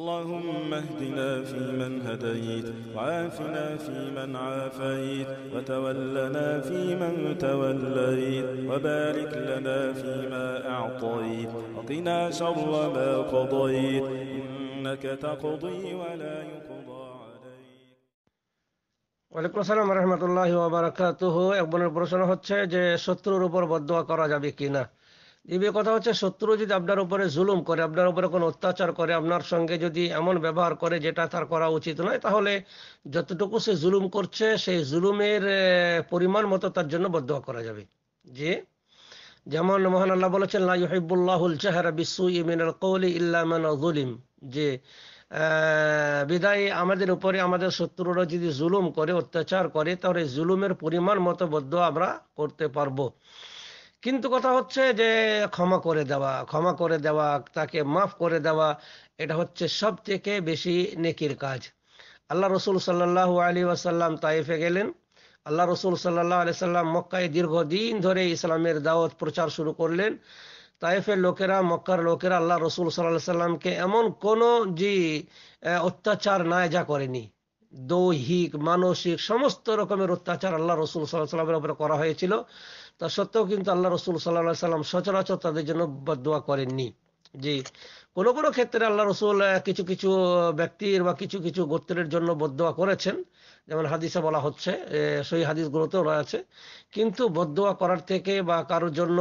اللهم اهدنا فيمن هديت وعافنا فيمن عافيت وتولنا فيمن توليت وبارك لنا فيما أعطيت وقنا شر ما قضيت إنك تقضي ولا يقضى ওয়ালাইকুম আসসালাম রহমতুল্লাহ ওবরাকাতুহ এক বোনের প্রশ্ন হচ্ছে যে শত্রুর উপর বদোয়া করা যাবে কিনা দ্বিতীয় কথা হচ্ছে শত্রু যদি আপনার উপরে জুলুম করে আপনার উপরে কোনো অত্যাচার করে আপনার সঙ্গে যদি এমন ব্যবহার করে যেটা তার করা উচিত নয় তাহলে যতটুকু সে জুলুম করছে সেই জুলুমের পরিমাণ মতো তার জন্য বদ্ধ করা যাবে যে যেমন মহান আল্লাহ বলেছেন লা ইউহিবুল্লাহুল জাহরা ইমিন মিনাল কওলি ইল্লা মান যুলিম যে বিদায় আমাদের উপরে আমাদের শত্রুরা যদি জুলুম করে অত্যাচার করে তাহলে জুলুমের পরিমাণ মতো বদ্ধ আমরা করতে পারবো কিন্তু কথা হচ্ছে যে ক্ষমা করে দেওয়া ক্ষমা করে দেওয়া তাকে মাফ করে দেওয়া এটা হচ্ছে সব থেকে বেশি নেকির কাজ আল্লাহ রসুল সাল্লাহ আলী ওয়াসাল্লাম তাইফে গেলেন আল্লাহ রসুল সাল্লাহ আলি সাল্লাম মক্কায় দীর্ঘদিন ধরে ইসলামের দাওয়াত প্রচার শুরু করলেন তাইফের লোকেরা মক্কার লোকেরা আল্লাহ রসুল সাল্লাহ সাল্লামকে এমন কোনো যে অত্যাচার নাই যা করেনি দৈহিক মানসিক সমস্ত রকমের অত্যাচার আল্লাহ রসুল সাল্লাহ সাল্লামের উপরে করা হয়েছিল তা সত্ত্বেও কিন্তু আল্লাহ রসুল সাল্লাহ সাল্লাম সচরাচর তাদের জন্য দোয়া করেননি জি কোন কোন ক্ষেত্রে আল্লাহ রসুল কিছু কিছু ব্যক্তির বা কিছু কিছু গোত্রের জন্য বদোয়া করেছেন যেমন হাদিসে বলা হচ্ছে সেই গুলোতেও রয়েছে কিন্তু বদোয়া করার থেকে বা কারোর জন্য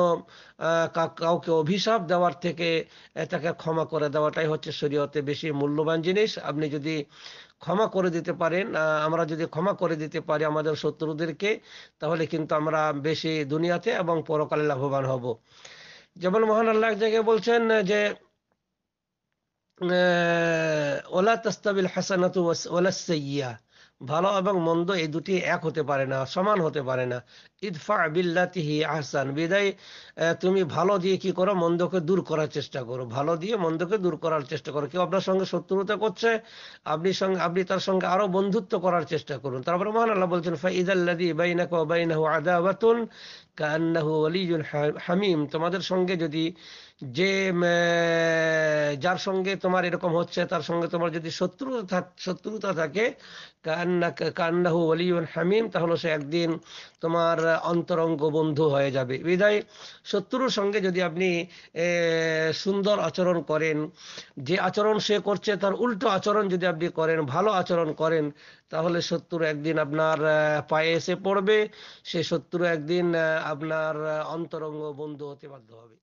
কাউকে অভিশাপ দেওয়ার থেকে তাকে ক্ষমা করে দেওয়াটাই হচ্ছে শরীয়তে বেশি মূল্যবান জিনিস আপনি যদি ক্ষমা করে দিতে পারেন আমরা যদি ক্ষমা করে দিতে পারি আমাদের শত্রুদেরকে তাহলে কিন্তু আমরা বেশি দুনিয়াতে এবং পরকালে লাভবান হব যেমন মহান আল্লাহ জায়গায় বলছেন যে ওলা তস্তাবিল হাসানাতু ওলা সাইয়া ভালো এবং মন্দ এই দুটি এক হতে পারে না সমান হতে পারে না ইদফা বিল্লাতিহি আহসান বিদায় তুমি ভালো দিয়ে কি করো মন্দকে দূর করার চেষ্টা করো ভালো দিয়ে মন্দকে দূর করার চেষ্টা করো কেউ আপনার সঙ্গে শত্রুতা করছে আপনি সঙ্গে আপনি তার সঙ্গে আরো বন্ধুত্ব করার চেষ্টা করুন তারপরে মহান আল্লাহ বলছেন ফাইদাল্লাদি বাইনাক বাইনাহু আদাওয়াতুন কান্নাহু ওয়ালিউল হামিম তোমাদের সঙ্গে যদি যে যার সঙ্গে তোমার এরকম হচ্ছে তার সঙ্গে তোমার যদি শত্রুতা শত্রুতা থাকে কান কান্না কান্নাহু অলিউন হামিম তাহলে সে একদিন তোমার অন্তরঙ্গ বন্ধু হয়ে যাবে বিদায় শত্রুর সঙ্গে যদি আপনি সুন্দর আচরণ করেন যে আচরণ সে করছে তার উল্টো আচরণ যদি আপনি করেন ভালো আচরণ করেন তাহলে শত্রু একদিন আপনার পায়ে এসে পড়বে সে শত্রু একদিন আপনার অন্তরঙ্গ বন্ধু হতে বাধ্য হবে